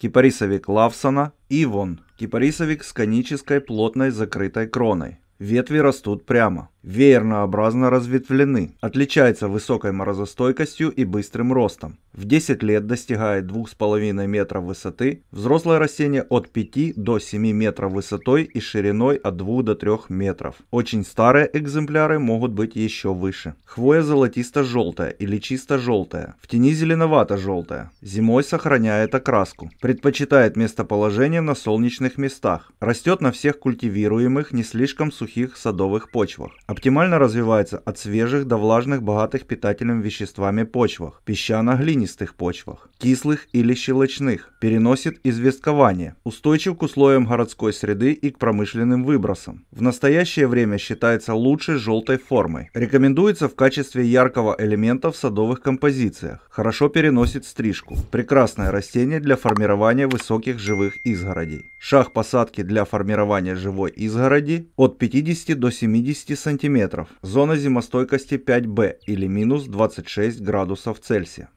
Кипарисовик Лавсона, Ивон, кипарисовик с конической плотной закрытой кроной. Ветви растут прямо веернообразно разветвлены, отличается высокой морозостойкостью и быстрым ростом. В 10 лет достигает 2,5 метра высоты, взрослое растение от 5 до 7 метров высотой и шириной от 2 до 3 метров. Очень старые экземпляры могут быть еще выше. Хвоя золотисто-желтая или чисто-желтая, в тени зеленовато-желтая, зимой сохраняет окраску, предпочитает местоположение на солнечных местах, растет на всех культивируемых не слишком сухих садовых почвах. Оптимально развивается от свежих до влажных, богатых питательными веществами почвах, песчано-глинистых почвах, кислых или щелочных, переносит известкование, устойчив к условиям городской среды и к промышленным выбросам. В настоящее время считается лучшей желтой формой. Рекомендуется в качестве яркого элемента в садовых композициях. Хорошо переносит стрижку. Прекрасное растение для формирования высоких живых изгородей. Шаг посадки для формирования живой изгороди от 50 до 70 см. Зона зимостойкости 5Б или минус 26 градусов Цельсия.